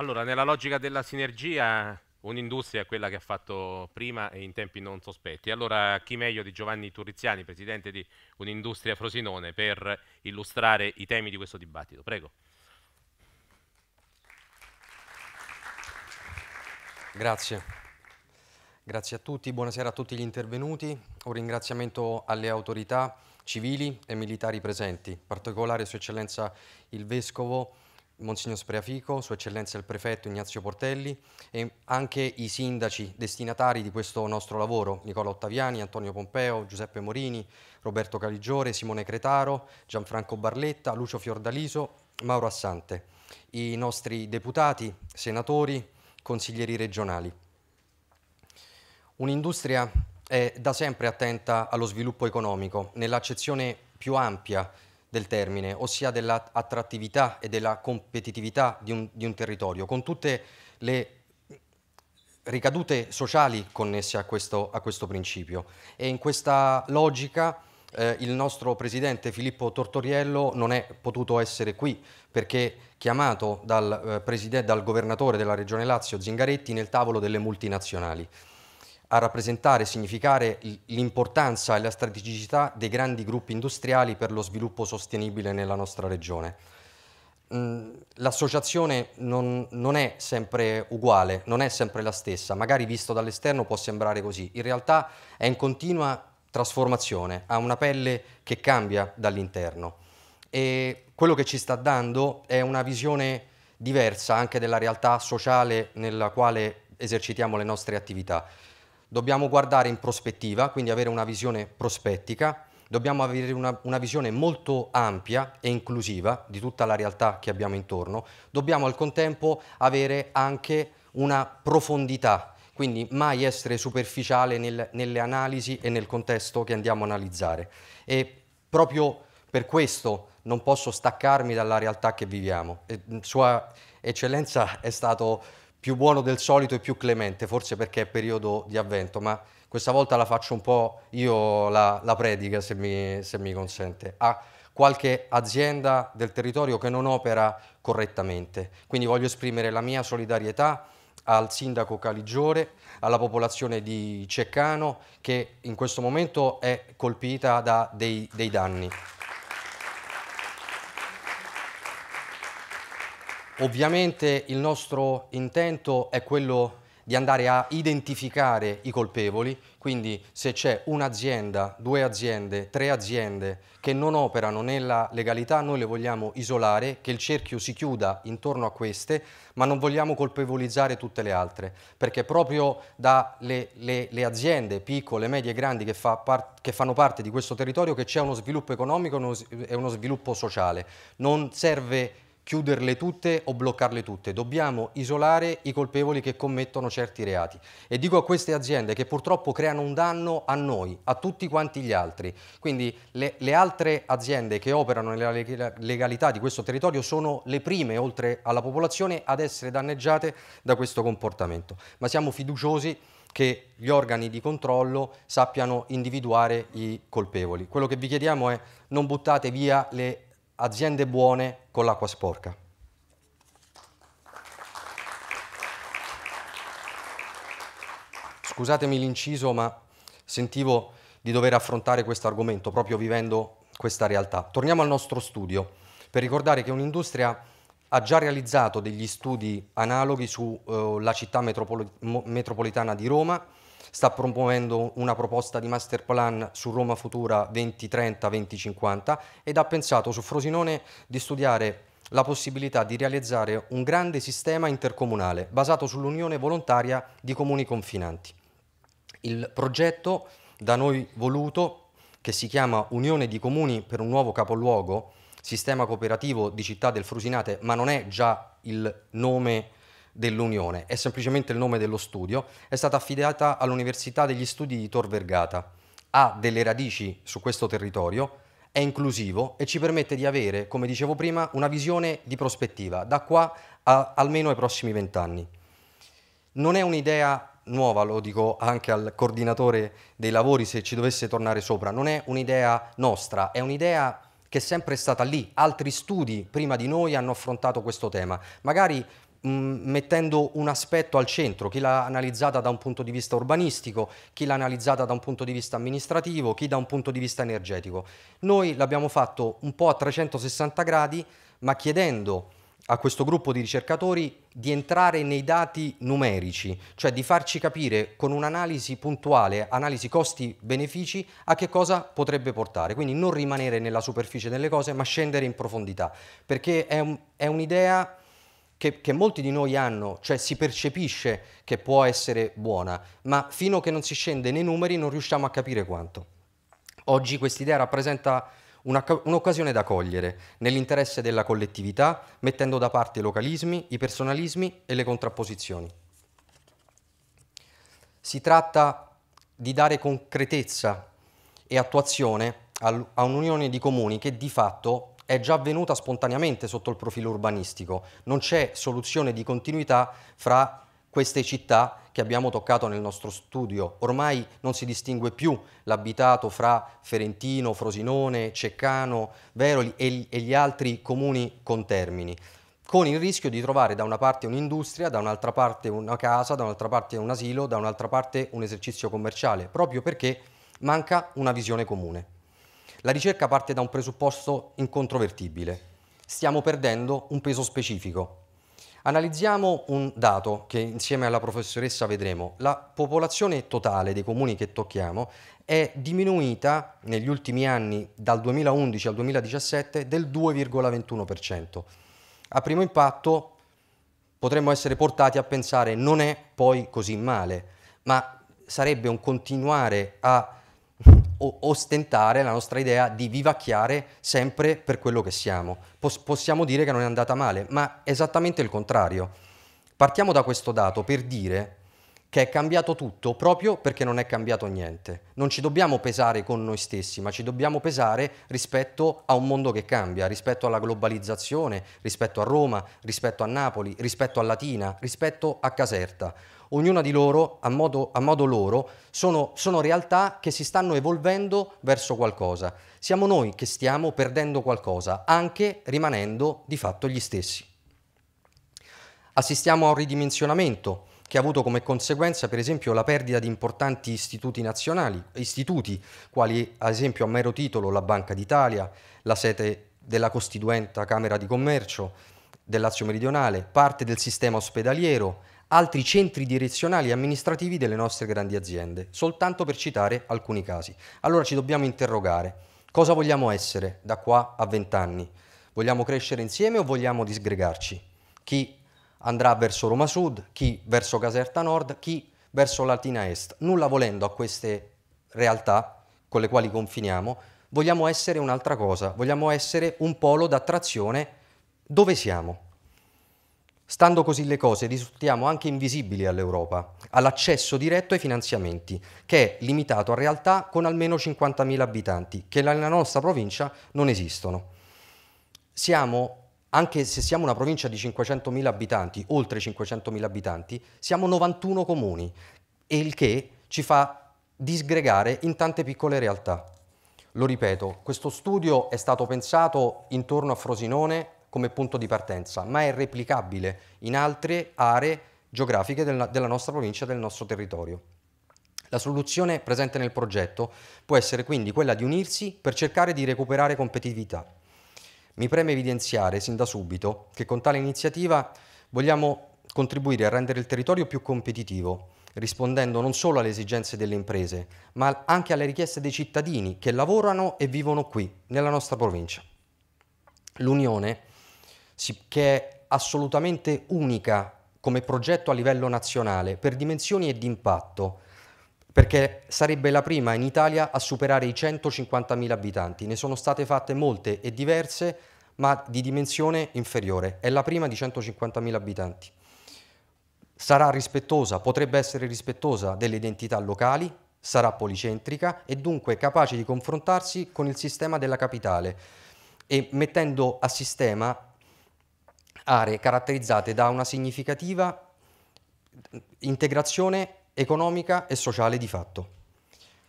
Allora, nella logica della sinergia, un'industria è quella che ha fatto prima e in tempi non sospetti. Allora, chi meglio di Giovanni Turriziani, presidente di Un'Industria Frosinone, per illustrare i temi di questo dibattito. Prego. Grazie. Grazie a tutti, buonasera a tutti gli intervenuti. Un ringraziamento alle autorità civili e militari presenti, in particolare Sua Eccellenza il Vescovo Monsignor Spreafico, Sua Eccellenza il Prefetto Ignazio Portelli e anche i sindaci destinatari di questo nostro lavoro, Nicola Ottaviani, Antonio Pompeo, Giuseppe Morini, Roberto Caligiore, Simone Cretaro, Gianfranco Barletta, Lucio Fiordaliso, Mauro Assante, i nostri deputati, senatori, consiglieri regionali. Un'industria è da sempre attenta allo sviluppo economico, nell'accezione più ampia del termine, ossia dell'attrattività e della competitività di un, di un territorio, con tutte le ricadute sociali connesse a questo, a questo, principio. E in questa logica eh, il nostro presidente Filippo Tortoriello non è potuto essere qui perché chiamato dal, eh, dal governatore della regione Lazio Zingaretti nel tavolo delle multinazionali a rappresentare e significare l'importanza e la strategicità dei grandi gruppi industriali per lo sviluppo sostenibile nella nostra regione. Mm, l'associazione non, non, è sempre uguale, non è sempre la stessa, magari visto dall'esterno può sembrare così, in realtà è in continua trasformazione, ha una pelle che cambia dall'interno e quello che ci sta dando è una visione diversa anche della realtà sociale nella quale esercitiamo le nostre attività dobbiamo guardare in prospettiva, quindi avere una visione prospettica, dobbiamo avere una, una, visione molto ampia e inclusiva di tutta la realtà che abbiamo intorno, dobbiamo al contempo avere anche una profondità, quindi mai essere superficiale nel, nelle analisi e nel contesto che andiamo a analizzare. E proprio per questo non posso staccarmi dalla realtà che viviamo. E, mm, sua Eccellenza è stato più buono del solito e più clemente, forse perché è periodo di avvento, ma questa volta la faccio un po' io la, la predica, se mi, se mi consente, a qualche azienda del territorio che non opera correttamente. Quindi voglio esprimere la mia solidarietà al sindaco Caligiore, alla popolazione di Ceccano che in questo momento è colpita da dei, dei danni. Ovviamente il nostro intento è quello di andare a identificare i colpevoli, quindi se c'è un'azienda, due aziende, tre aziende che non operano nella legalità, noi le vogliamo isolare, che il cerchio si chiuda intorno a queste, ma non vogliamo colpevolizzare tutte le altre, perché proprio dalle le, le aziende piccole, medie e grandi che, fa part, che, fanno parte di questo territorio che c'è uno sviluppo economico e uno sviluppo sociale. Non serve chiuderle tutte o bloccarle tutte, dobbiamo isolare i colpevoli che commettono certi reati. E dico a queste aziende che purtroppo creano un danno a noi, a tutti quanti gli altri. Quindi le, le altre aziende che operano nella legalità di questo territorio sono le prime, oltre alla popolazione, ad essere danneggiate da questo comportamento. Ma siamo fiduciosi che gli organi di controllo sappiano individuare i colpevoli. Quello che vi chiediamo è non buttate via le aziende buone con l'acqua sporca. Scusatemi l'inciso, ma sentivo di dover affrontare questo argomento proprio vivendo questa realtà. Torniamo al nostro studio per ricordare che un'industria ha già realizzato degli studi analoghi sulla eh, città metropolitana di Roma sta promuovendo una proposta di master plan su Roma Futura 2030-2050 ed ha pensato su Frosinone di studiare la possibilità di realizzare un grande sistema intercomunale basato sull'unione volontaria di comuni confinanti. Il progetto da noi voluto, che si chiama Unione di Comuni per un nuovo capoluogo, sistema cooperativo di città del Frusinate, ma non è già il nome dell'Unione, è semplicemente il nome dello studio, è stata affidata all'Università degli Studi di Tor Vergata. Ha delle radici su questo territorio, è inclusivo e ci permette di avere, come dicevo prima, una visione di prospettiva da qua a, almeno ai prossimi vent'anni. Non è un'idea nuova, lo dico anche al coordinatore dei lavori se ci dovesse tornare sopra, non è un'idea nostra, è un'idea che è sempre stata lì. Altri studi prima di noi hanno affrontato questo tema. Magari Mm, mettendo un aspetto al centro, chi l'ha analizzata da un punto di vista urbanistico, chi l'ha analizzata da un punto di vista amministrativo, chi da un punto di vista energetico. Noi l'abbiamo fatto un po' a 360 gradi, ma chiedendo a questo gruppo di ricercatori di entrare nei dati numerici, cioè di farci capire con un'analisi puntuale, analisi costi-benefici, a che cosa potrebbe portare. Quindi non rimanere nella superficie delle cose, ma scendere in profondità, perché è un'idea che, che, molti di noi hanno, cioè si percepisce che può essere buona, ma fino a che non si scende nei numeri non riusciamo a capire quanto. Oggi quest'idea rappresenta un'occasione da cogliere nell'interesse della collettività, mettendo da parte i localismi, i personalismi e le contrapposizioni. Si tratta di dare concretezza e attuazione a un'unione di comuni che di fatto è già avvenuta spontaneamente sotto il profilo urbanistico, non c'è soluzione di continuità fra queste città che abbiamo toccato nel nostro studio. Ormai non si distingue più l'abitato fra Ferentino, Frosinone, Ceccano, Veroli e, gli altri comuni contermini con il rischio di trovare da una parte un'industria, da un'altra parte una casa, da un'altra parte un asilo, da un'altra parte un esercizio commerciale, proprio perché manca una visione comune. La ricerca parte da un presupposto incontrovertibile. Stiamo perdendo un peso specifico. Analizziamo un dato che insieme alla professoressa vedremo. La popolazione totale dei comuni che tocchiamo è diminuita negli ultimi anni dal 2011 al 2017 del 2,21%. A primo impatto potremmo essere portati a pensare non è poi così male, ma sarebbe un continuare a ostentare la nostra idea di vivacchiare sempre per quello che siamo. Pos possiamo dire che non è andata male, ma è esattamente il contrario. Partiamo da questo dato per dire che è cambiato tutto proprio perché non è cambiato niente. Non ci dobbiamo pesare con noi stessi, ma ci dobbiamo pesare rispetto a un mondo che cambia, rispetto alla globalizzazione, rispetto a Roma, rispetto a Napoli, rispetto a Latina, rispetto a Caserta. Ognuna di loro, a modo, a modo loro, sono, sono realtà che si stanno evolvendo verso qualcosa. Siamo noi che stiamo perdendo qualcosa, anche rimanendo di fatto gli stessi. Assistiamo a un ridimensionamento che ha avuto come conseguenza per esempio la perdita di importanti istituti nazionali, istituti quali ad esempio a mero titolo la Banca d'Italia, la sede della Costituenta Camera di Commercio del Lazio Meridionale, parte del sistema ospedaliero, altri centri direzionali e amministrativi delle nostre grandi aziende, soltanto per citare alcuni casi. Allora ci dobbiamo interrogare, cosa vogliamo essere da qua a vent'anni? Vogliamo crescere insieme o vogliamo disgregarci? Chi andrà verso Roma Sud, chi verso Caserta Nord, chi verso Latina Est. Nulla volendo a queste realtà con le quali confiniamo, vogliamo essere un'altra cosa, vogliamo essere un polo d'attrazione dove siamo. Stando così le cose, risultiamo anche invisibili all'Europa, all'accesso diretto ai finanziamenti, che è limitato a realtà con almeno 50.000 abitanti, che nella nostra provincia non esistono. Siamo anche se siamo una provincia di 500.000 abitanti, oltre 500.000 abitanti, siamo 91 comuni, il che ci fa disgregare in tante piccole realtà. Lo ripeto, questo studio è stato pensato intorno a Frosinone come punto di partenza, ma è replicabile in altre aree geografiche della, della nostra provincia del nostro territorio. La soluzione presente nel progetto può essere quindi quella di unirsi per cercare di recuperare competitività, mi preme evidenziare sin da subito che con tale iniziativa vogliamo contribuire a rendere il territorio più competitivo, rispondendo non solo alle esigenze delle imprese, ma anche alle richieste dei cittadini che lavorano e vivono qui, nella nostra provincia. L'Unione, che è assolutamente unica come progetto a livello nazionale per dimensioni e di impatto, perché sarebbe la prima in Italia a superare i 150.000 abitanti. Ne sono state fatte molte e diverse, ma di dimensione inferiore. È la prima di 150.000 abitanti. Sarà rispettosa, potrebbe essere rispettosa delle identità locali, sarà policentrica e dunque capace di confrontarsi con il sistema della capitale e mettendo a sistema aree caratterizzate da una significativa integrazione economica e sociale di fatto.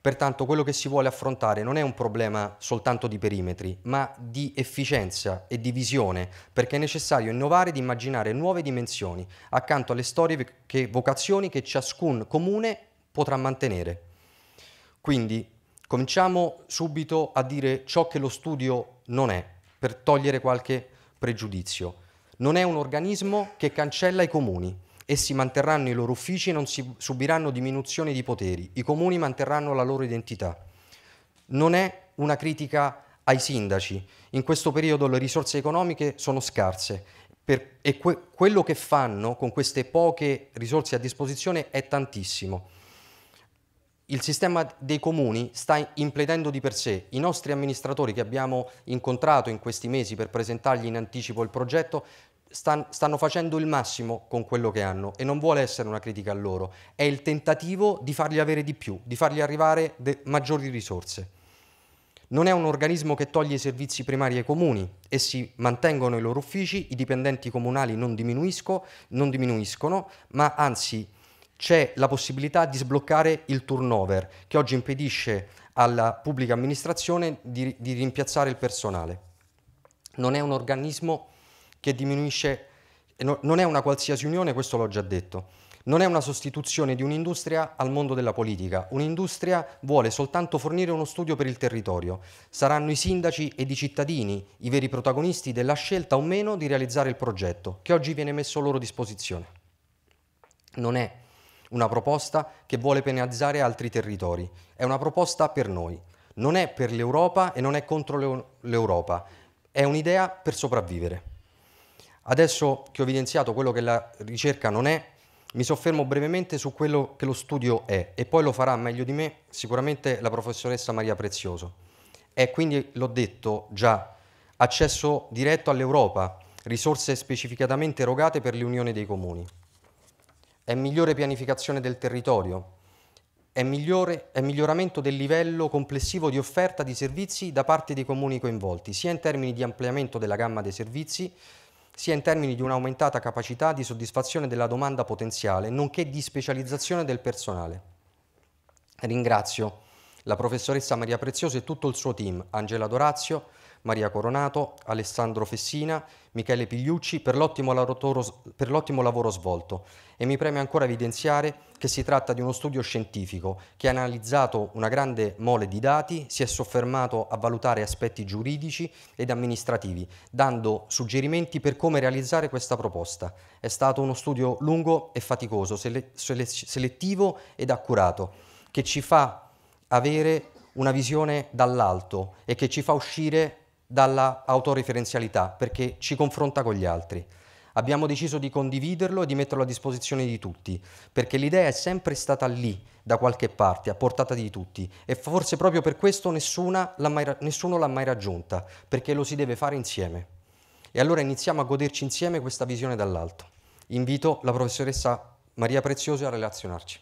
Pertanto quello che si vuole affrontare non è un problema soltanto di perimetri, ma di efficienza e di visione, perché è necessario innovare ed immaginare nuove dimensioni accanto alle storiche vocazioni che ciascun comune potrà mantenere. Quindi cominciamo subito a dire ciò che lo studio non è, per togliere qualche pregiudizio. Non è un organismo che cancella i comuni, Essi manterranno i loro uffici e non subiranno diminuzioni di poteri. I comuni manterranno la loro identità. Non è una critica ai sindaci. In questo periodo le risorse economiche sono scarse per, e que, quello che fanno con queste poche risorse a disposizione è tantissimo. Il sistema dei comuni sta impletendo di per sé. I nostri amministratori che abbiamo incontrato in questi mesi per presentargli in anticipo il progetto stanno facendo il massimo con quello che hanno e non vuole essere una critica a loro, è il tentativo di fargli avere di più, di fargli arrivare maggiori risorse. Non è un organismo che toglie i servizi primari ai comuni, essi mantengono i loro uffici, i dipendenti comunali non, non diminuiscono, ma anzi c'è la possibilità di sbloccare il turnover che oggi impedisce alla pubblica amministrazione di, di rimpiazzare il personale. Non è un organismo che diminuisce, non è una qualsiasi unione, questo l'ho già detto, non è una sostituzione di un'industria al mondo della politica, un'industria vuole soltanto fornire uno studio per il territorio, saranno i sindaci ed i cittadini i veri protagonisti della scelta o meno di realizzare il progetto che oggi viene messo a loro disposizione. Non è una proposta che vuole penalizzare altri territori, è una proposta per noi, non è per l'Europa e non è contro l'Europa, è un'idea per sopravvivere. Adesso che ho evidenziato quello che la ricerca non è, mi soffermo brevemente su quello che lo studio è e poi lo farà meglio di me sicuramente la professoressa Maria Prezioso. È quindi, l'ho detto già, accesso diretto all'Europa, risorse specificatamente erogate per l'Unione dei Comuni. È migliore pianificazione del territorio, è, migliore, è, miglioramento del livello complessivo di offerta di servizi da parte dei comuni coinvolti, sia in termini di ampliamento della gamma dei servizi, sia in termini di un'aumentata capacità di soddisfazione della domanda potenziale, nonché di specializzazione del personale. Ringrazio la professoressa Maria Prezioso e tutto il suo team, Angela Dorazio, Maria Coronato, Alessandro Fessina, Michele Pigliucci per l'ottimo lavoro, lavoro svolto e mi preme ancora evidenziare che si tratta di uno studio scientifico che ha analizzato una grande mole di dati, si è soffermato a valutare aspetti giuridici ed amministrativi, dando suggerimenti per come realizzare questa proposta. È stato uno studio lungo e faticoso, sele sele selettivo ed accurato, che ci fa avere una visione dall'alto e che ci fa uscire dalla autoreferenzialità perché ci confronta con gli altri. Abbiamo deciso di condividerlo e di metterlo a disposizione di tutti, perché l'idea è sempre stata lì, da qualche parte, a portata di tutti, e forse proprio per questo l'ha mai, nessuno l'ha mai raggiunta, perché lo si deve fare insieme. E allora iniziamo a goderci insieme questa visione dall'alto. Invito la professoressa Maria Preziosi a relazionarci.